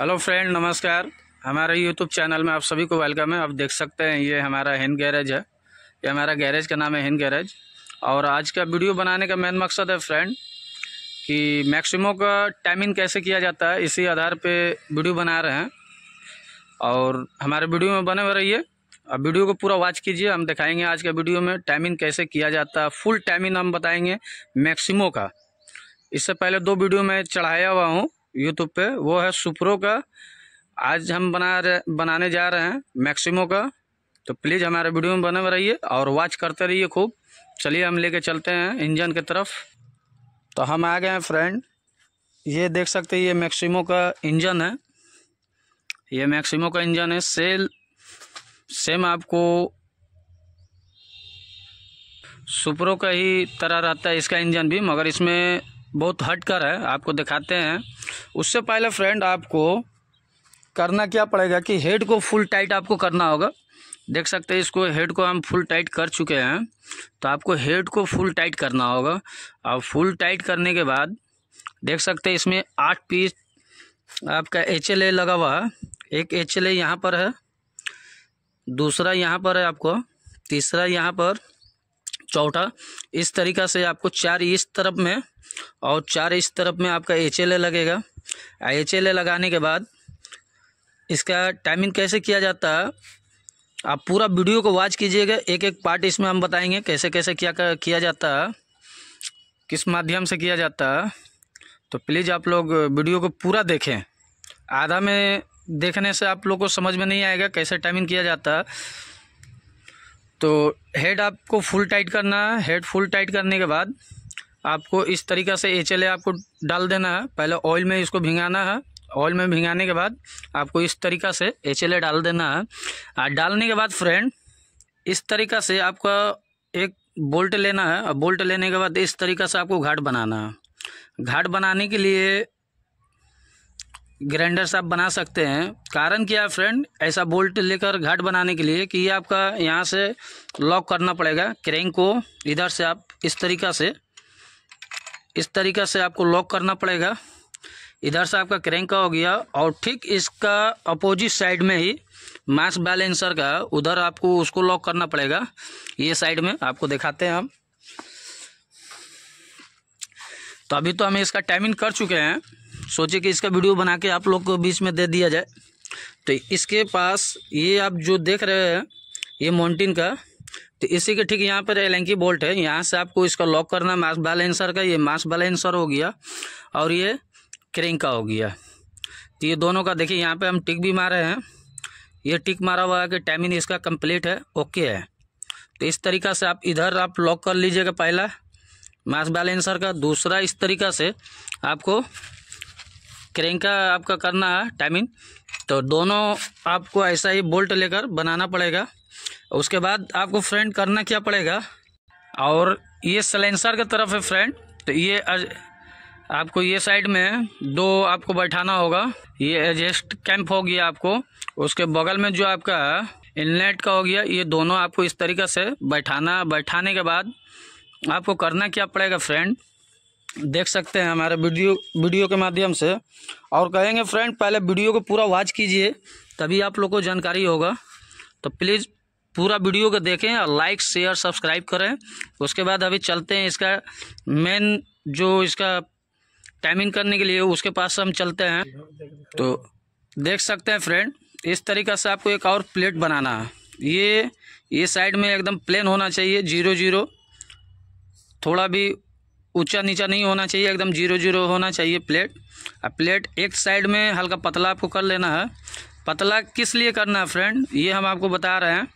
hello friend नमस्कार हमारे YouTube channel में आप सभी को वेलकम है आप देख सकते हैं ये हमारा हिंद गैरेज है ये हमारा गैरेज का नाम है हिंद गैरेज और आज का वीडियो बनाने का मेन मकसद है फ्रेंड कि मैक्सिमो का टाइमिंग कैसे किया जाता है इसी आधार पे वीडियो बना रहे हैं और हमारे वीडियो में बने हुए रहिए अब वीडियो को पूरा वॉच कीजिए हम दिखाएंगे आज का वीडियो में टाइमिंग कैसे किया जाता है फुल टाइमिंग हम बताएंगे मैक्सिमो का इससे पहले दो वीडियो में चढ़ाया हुआ हूँ यूट्यूब पे वो है सुप्रो का आज हम बना रहे बनाने जा रहे हैं मैक्सिमो का तो प्लीज़ हमारे वीडियो में बने रहिए और वॉच करते रहिए खूब चलिए हम लेके चलते हैं इंजन की तरफ तो हम आ गए हैं फ्रेंड ये देख सकते हैं ये मैक्सिमो का इंजन है ये मैक्सिमो का इंजन है सेल सेम आपको सुपरो का ही तरह रहता है इसका इंजन भी मगर इसमें बहुत हट कर है आपको दिखाते हैं उससे पहले फ्रेंड आपको करना क्या पड़ेगा कि हेड को फुल टाइट आपको करना होगा देख सकते हैं इसको हेड को हम फुल टाइट कर चुके हैं तो आपको हेड को फुल टाइट करना होगा और फुल टाइट करने के बाद देख सकते हैं इसमें आठ पीस आपका एच एल ए लगा हुआ है एक एच एल ए यहाँ पर है दूसरा यहाँ पर है आपको तीसरा यहाँ पर चौथा इस तरीका से आपको चार इस तरफ में और चार इस तरफ में आपका एच एल ए लगेगा आई एच लगाने के बाद इसका टाइमिंग कैसे किया जाता है आप पूरा वीडियो को वॉच कीजिएगा एक एक पार्ट इसमें हम बताएंगे कैसे कैसे क्या किया जाता है किस माध्यम से किया जाता है तो प्लीज़ आप लोग वीडियो को पूरा देखें आधा में देखने से आप लोग को समझ में नहीं आएगा कैसे टाइमिंग किया जाता है तो हेड आपको फुल टाइट करना है हेड फुल टाइट करने के बाद आपको इस तरीका से एच आपको डाल देना है पहले ऑयल में इसको भिंगाना है ऑयल में भिंगाने के बाद आपको इस तरीका से एच डाल देना है और डालने के बाद फ्रेंड इस तरीका से आपका एक बोल्ट लेना है और बोल्ट लेने के बाद इस तरीका से आपको घाट बनाना है घाट बनाने के लिए ग्राइंडर से आप बना सकते हैं कारण क्या है फ्रेंड ऐसा बोल्ट लेकर घाट बनाने के लिए कि आपका यहाँ से लॉक करना पड़ेगा क्रेंग को इधर से आप इस तरीका से इस तरीका से आपको लॉक करना पड़ेगा इधर से आपका क्रैंक का हो गया और ठीक इसका अपोजिट साइड में ही मास बैलेंसर का उधर आपको उसको लॉक करना पड़ेगा ये साइड में आपको दिखाते हैं हम तो अभी तो हम इसका टाइमिंग कर चुके हैं सोचे कि इसका वीडियो बना के आप लोग को बीच में दे दिया जाए तो इसके पास ये आप जो देख रहे हैं ये माउंटेन का तो इसी के ठीक यहाँ पर एलेंकी बोल्ट है यहाँ से आपको इसका लॉक करना मास बैलेंसर का ये मास बैलेंसर हो गया और ये क्रिंग का हो गया तो ये दोनों का देखिए यहाँ पे हम टिक भी मारे हैं ये टिक मारा हुआ है कि टाइमिंग इसका कंप्लीट है ओके है तो इस तरीका से आप इधर आप लॉक कर लीजिएगा पहला मास बैलेंसर का दूसरा इस तरीका से आपको क्रेन का आपका करना है टाइमिंग तो दोनों आपको ऐसा ही बोल्ट लेकर बनाना पड़ेगा उसके बाद आपको फ्रेंड करना क्या पड़ेगा और ये सलेंसर की तरफ है फ्रेंड तो ये आपको ये साइड में दो आपको बैठाना होगा ये एडजस्ट कैंप हो गया आपको उसके बगल में जो आपका इनलेट का हो गया ये दोनों आपको इस तरीके से बैठाना बैठाने के बाद आपको करना क्या पड़ेगा फ्रेंड देख सकते हैं हमारे वीडियो वीडियो के माध्यम से और कहेंगे फ्रेंड पहले वीडियो को पूरा वॉच कीजिए तभी आप लोग को जानकारी होगा तो प्लीज़ पूरा वीडियो को देखें और लाइक शेयर सब्सक्राइब करें उसके बाद अभी चलते हैं इसका मेन जो इसका टाइमिंग करने के लिए उसके पास हम चलते हैं तो देख सकते हैं फ्रेंड इस तरीका से आपको एक और प्लेट बनाना है ये ये साइड में एकदम प्लेन होना चाहिए जीरो जीरो थोड़ा भी ऊंचा नीचा नहीं होना चाहिए एकदम जीरो जीरो होना चाहिए प्लेट अब प्लेट एक साइड में हल्का पतला आपको कर लेना है पतला किस लिए करना है फ्रेंड ये हम आपको बता रहे हैं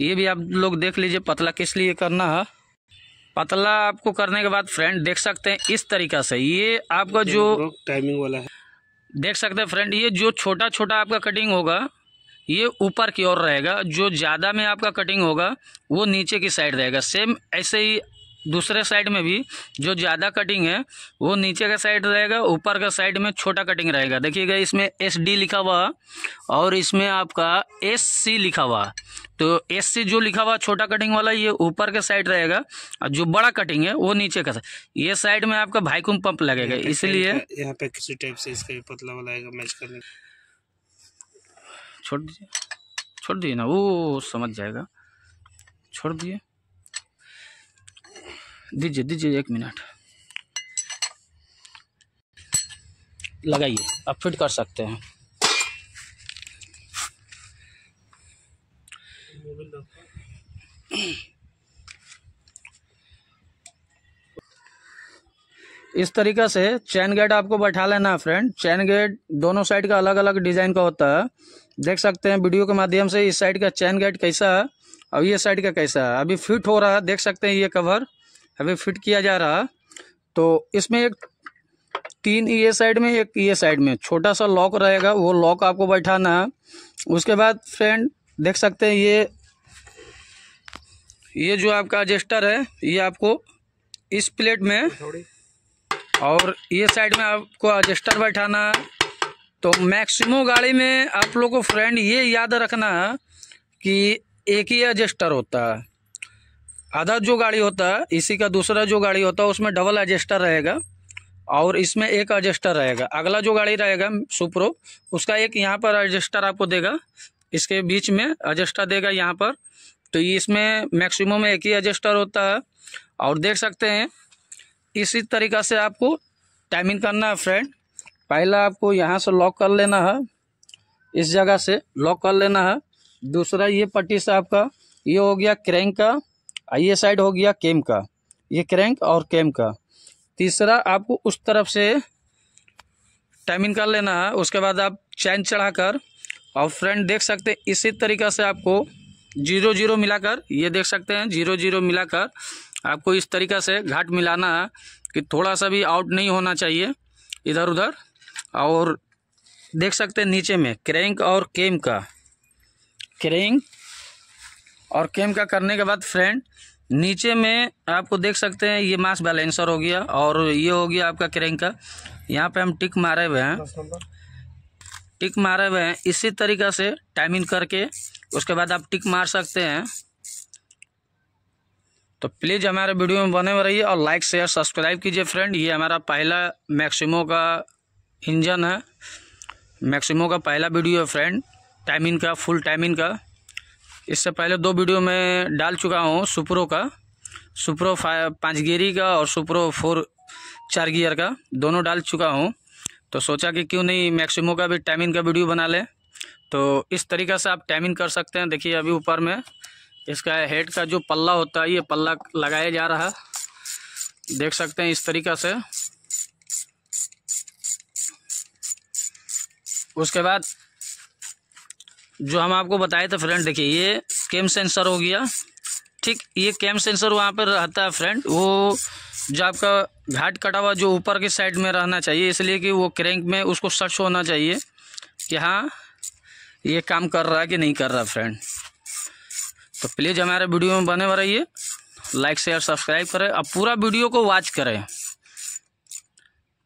ये भी आप लोग देख लीजिए पतला किस लिए करना है पतला आपको करने के बाद फ्रेंड देख सकते हैं इस तरीका से ये आपका जो टाइमिंग वाला है देख सकते हैं फ्रेंड ये जो छोटा छोटा आपका कटिंग होगा ये ऊपर की ओर रहेगा जो ज़्यादा में आपका कटिंग होगा वो नीचे की साइड रहेगा सेम ऐसे ही दूसरे साइड में भी जो ज़्यादा कटिंग है वो नीचे का साइड रहेगा ऊपर का साइड में छोटा कटिंग रहेगा देखिएगा इसमें एस डी लिखा हुआ और इसमें आपका एस सी लिखा हुआ तो एस सी जो लिखा हुआ छोटा कटिंग वाला ये ऊपर का साइड रहेगा और जो बड़ा कटिंग है वो नीचे का ये साइड में आपका भाईकुम पंप लगेगा इसलिए यहाँ पे किसी टाइप से इसका पतला वाला आएगा मैच करने छोड़ दीजिए छोड़ दिए ना वो समझ जाएगा छोड़ दिए दीजिए दीजिए एक मिनट लगाइए आप फिट कर सकते हैं इस तरीका से चैन गेट आपको बैठा लेना है फ्रेंड चैन गेट दोनों साइड का अलग अलग डिज़ाइन का होता है देख सकते हैं वीडियो के माध्यम से इस साइड का चैन गेट कैसा है और ये साइड का कैसा है अभी फिट हो रहा है देख सकते हैं ये कवर अभी फिट किया जा रहा तो इसमें एक तीन ये e साइड में एक ये e साइड में छोटा सा लॉक रहेगा वो लॉक आपको बैठाना है उसके बाद फ्रेंड देख सकते हैं ये ये जो आपका एडजस्टर है ये आपको इस प्लेट में और ये e साइड में आपको एडजस्टर बैठाना है तो मैक्सिमो गाड़ी में आप लोग को फ्रेंड ये याद रखना है कि एक ही एडजस्टर होता है आधा जो गाड़ी होता है इसी का दूसरा जो गाड़ी होता है उसमें डबल एडजस्टर रहेगा और इसमें एक एडजस्टर रहेगा अगला जो गाड़ी रहेगा सुप्रो उसका एक यहाँ पर एडजस्टर आपको देगा इसके बीच में एडजस्टर देगा यहाँ पर तो इसमें मैक्सिमम एक ही एडजस्टर होता है और देख सकते हैं इसी तरीका से आपको टाइमिंग करना है फ्रेंड पहला आपको यहाँ से लॉक कर लेना है इस जगह से लॉक कर लेना है दूसरा ये पट्टी से आपका ये हो गया क्रैंक का ये साइड हो गया केम का ये क्रैंक और केम का तीसरा आपको उस तरफ से टाइमिंग कर लेना है उसके बाद आप चैन चढ़ाकर और फ्रेंड देख सकते हैं इसी तरीका से आपको जीरो जीरो मिलाकर ये देख सकते हैं जीरो जीरो मिलाकर आपको इस तरीका से घाट मिलाना है कि थोड़ा सा भी आउट नहीं होना चाहिए इधर उधर और देख सकते हैं नीचे में क्रैंक और केम का क्रैंक और केम का करने के बाद फ्रेंड नीचे में आपको देख सकते हैं ये मास बैलेंसर हो गया और ये हो गया आपका क्रेंक का यहाँ पे हम टिक मारे हुए हैं टिक मारे हुए हैं इसी तरीका से टाइमिंग करके उसके बाद आप टिक मार सकते हैं तो प्लीज़ हमारे वीडियो में बने हुए रहिए और लाइक शेयर सब्सक्राइब कीजिए फ्रेंड ये हमारा पहला मैक्सिमो का इंजन है मैक्सिमो का पहला वीडियो है फ्रेंड टाइमिंग का फुल टाइमिंग का इससे पहले दो वीडियो में डाल चुका हूँ सुप्रो का सुप्रो पाँच गियरी का और सुप्रो फोर चार गियर का दोनों डाल चुका हूँ तो सोचा कि क्यों नहीं मैक्सिमो का भी टाइमिंग का वीडियो बना लें तो इस तरीका से आप टाइमिंग कर सकते हैं देखिए अभी ऊपर में इसका हेड का जो पल्ला होता है ये पल्ला लगाया जा रहा है देख सकते हैं इस तरीका से उसके बाद जो हम आपको बताए थे फ्रेंड देखिए ये कैम सेंसर हो गया ठीक ये कैम सेंसर वहाँ पर रहता है फ्रेंड वो जो आपका घाट कटा हुआ जो ऊपर के साइड में रहना चाहिए इसलिए कि वो क्रैंक में उसको सर्च होना चाहिए कि हाँ ये काम कर रहा है कि नहीं कर रहा फ्रेंड तो प्लीज़ हमारे वीडियो में बने रहिए लाइक शेयर सब्सक्राइब करें अब पूरा वीडियो को वॉच करें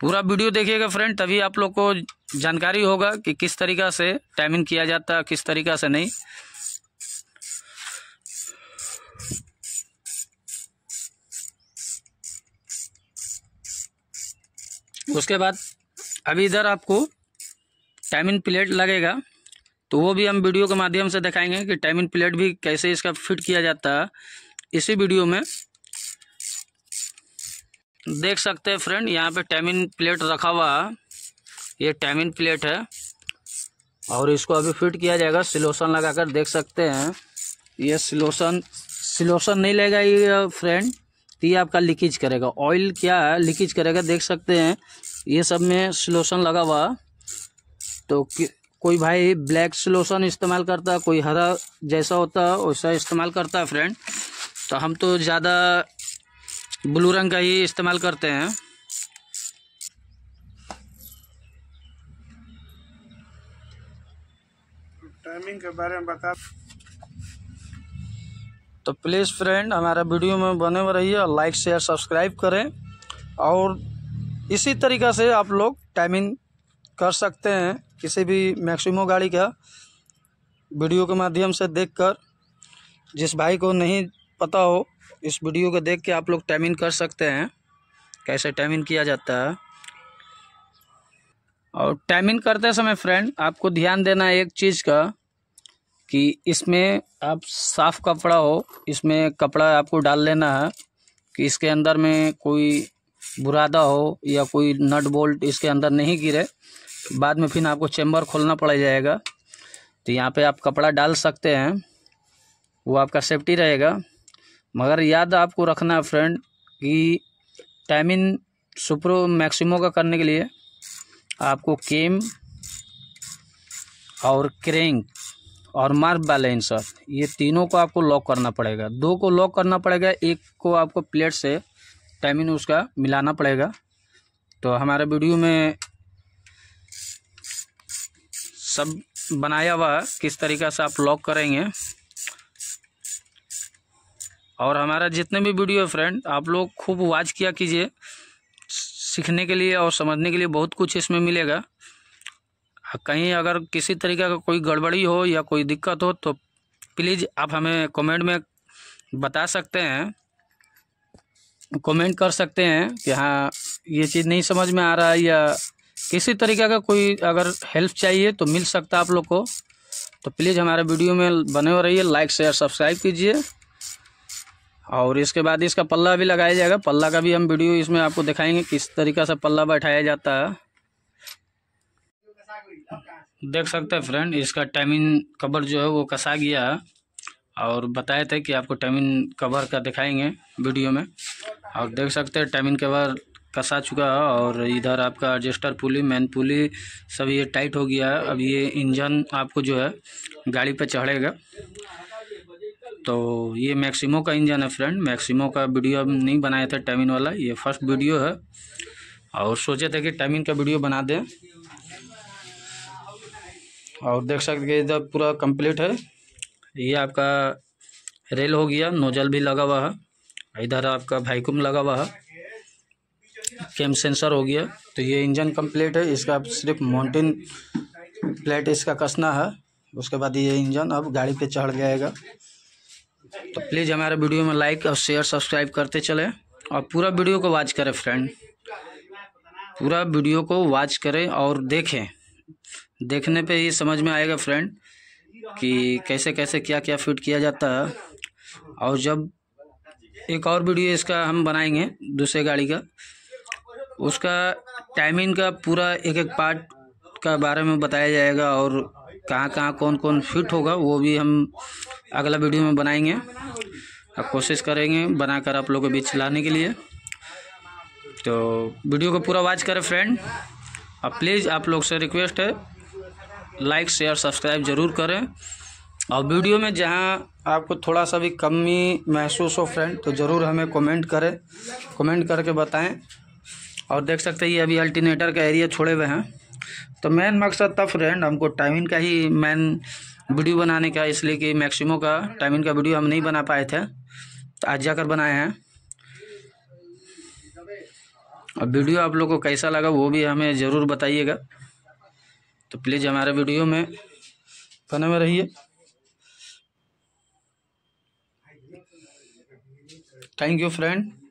पूरा वीडियो देखिएगा फ्रेंड तभी आप लोग को जानकारी होगा कि किस तरीका से टाइमिंग किया जाता है किस तरीका से नहीं उसके बाद अभी इधर आपको टाइमिंग प्लेट लगेगा तो वो भी हम वीडियो के माध्यम से दिखाएंगे कि टाइमिंग प्लेट भी कैसे इसका फिट किया जाता है इसी वीडियो में देख सकते हैं फ्रेंड यहाँ पे टाइमिंग प्लेट रखा हुआ है ये टाइमिन प्लेट है और इसको अभी फिट किया जाएगा सिलोशन लगाकर देख सकते हैं ये सिलोशन सिलोशन नहीं लेगा ये फ्रेंड तो ये आपका लीकेज करेगा ऑयल क्या है लीकेज करेगा देख सकते हैं ये सब में सिलोशन लगा हुआ तो कोई भाई ब्लैक सिलोशन इस्तेमाल करता है कोई हरा जैसा होता है वैसा इस्तेमाल करता है फ्रेंड तो हम तो ज़्यादा ब्लू रंग का ही इस्तेमाल करते हैं टाइमिंग के बारे में बता तो प्लीज़ फ्रेंड हमारा वीडियो में बने हुए रहिए और लाइक शेयर सब्सक्राइब करें और इसी तरीक़ा से आप लोग टाइमिंग कर सकते हैं किसी भी मैक्सिमो गाड़ी का वीडियो के माध्यम से देखकर जिस भाई को नहीं पता हो इस वीडियो को देख के आप लोग टाइमिंग कर सकते हैं कैसे टाइमिंग किया जाता है और टाइमिंग करते समय फ्रेंड आपको ध्यान देना है एक चीज़ का कि इसमें आप साफ़ कपड़ा हो इसमें कपड़ा आपको डाल लेना है कि इसके अंदर में कोई बुरादा हो या कोई नट बोल्ट इसके अंदर नहीं गिरे बाद में फिर आपको चैम्बर खोलना पड़ जाएगा तो यहाँ पे आप कपड़ा डाल सकते हैं वो आपका सेफ्टी रहेगा मगर याद आपको रखना है फ्रेंड कि टाइमिंग सुप्रो मैक्सिमो का करने के लिए आपको केम और क्रेंक और मार्क बैलेंस ये तीनों को आपको लॉक करना पड़ेगा दो को लॉक करना पड़ेगा एक को आपको प्लेट से टाइमिंग उसका मिलाना पड़ेगा तो हमारे वीडियो में सब बनाया हुआ किस तरीका से आप लॉक करेंगे और हमारा जितने भी वीडियो है फ्रेंड आप लोग खूब वॉच किया कीजिए सीखने के लिए और समझने के लिए बहुत कुछ इसमें मिलेगा हाँ, कहीं अगर किसी तरीके का कोई गड़बड़ी हो या कोई दिक्कत हो तो प्लीज़ आप हमें कमेंट में बता सकते हैं कमेंट कर सकते हैं कि हाँ ये चीज़ नहीं समझ में आ रहा है या किसी तरीके का कोई अगर हेल्प चाहिए तो मिल सकता आप लोग को तो प्लीज़ हमारे वीडियो में बने हो रहिए लाइक शेयर सब्सक्राइब कीजिए और इसके बाद इसका पल्ला भी लगाया जाएगा पल्ला का भी हम वीडियो इसमें आपको दिखाएंगे किस तरीका से पल्ला बैठाया जाता है देख सकते हैं फ्रेंड इसका टाइमिंग कवर जो है वो कसा गया है और बताए थे कि आपको टाइमिंग कवर का दिखाएंगे वीडियो में और देख सकते हैं टाइमिंग कवर कसा चुका है और इधर आपका एडजस्टर पुली मैन पुली सब ये टाइट हो गया है अब ये इंजन आपको जो है गाड़ी पर चढ़ेगा तो ये मैक्सिमो का इंजन है फ्रेंड मैक्सिमो का वीडियो अब नहीं बनाया था टाइमिन वाला ये फर्स्ट वीडियो है और सोचे थे कि टाइमिन का वीडियो बना दें और देख सकते इधर पूरा कंप्लीट है ये आपका रेल हो गया नोजल भी लगा हुआ है इधर आपका भाईकुम लगा हुआ है कैम सेंसर हो गया तो ये इंजन कंप्लीट है इसका सिर्फ माउंटेन प्लेट इसका कसना है उसके बाद ये इंजन अब गाड़ी पे चढ़ जाएगा तो प्लीज़ हमारे वीडियो में लाइक और शेयर सब्सक्राइब करते चले और पूरा वीडियो को वॉच करें फ्रेंड पूरा वीडियो को वॉच करें और देखें देखने पे ही समझ में आएगा फ्रेंड कि कैसे कैसे क्या क्या फिट किया जाता है और जब एक और वीडियो इसका हम बनाएंगे दूसरे गाड़ी का उसका टाइमिंग का पूरा एक एक पार्ट का बारे में बताया जाएगा और कहाँ कहाँ कौन कौन फिट होगा वो भी हम अगला वीडियो में बनाएंगे और कोशिश करेंगे बनाकर आप लोगों के बीच लाने के लिए तो वीडियो को पूरा वॉच करें फ्रेंड और प्लीज़ आप लोग से रिक्वेस्ट है लाइक शेयर सब्सक्राइब ज़रूर करें और वीडियो में जहाँ आपको थोड़ा सा भी कमी महसूस हो फ्रेंड तो ज़रूर हमें कमेंट करें कमेंट करके बताएं और देख सकते हैं ये अभी अल्टीनेटर का एरिया छोड़े हुए हैं तो मेन मकसद था फ्रेंड हमको टाइमिंग का ही मेन वीडियो बनाने का इसलिए कि मैक्सिमो का टाइमिंग का वीडियो हम नहीं बना पाए थे तो आज जाकर बनाए हैं और वीडियो आप लोग को कैसा लगा वो भी हमें ज़रूर बताइएगा तो प्लीज़ हमारे वीडियो में बने में रहिए थैंक यू फ्रेंड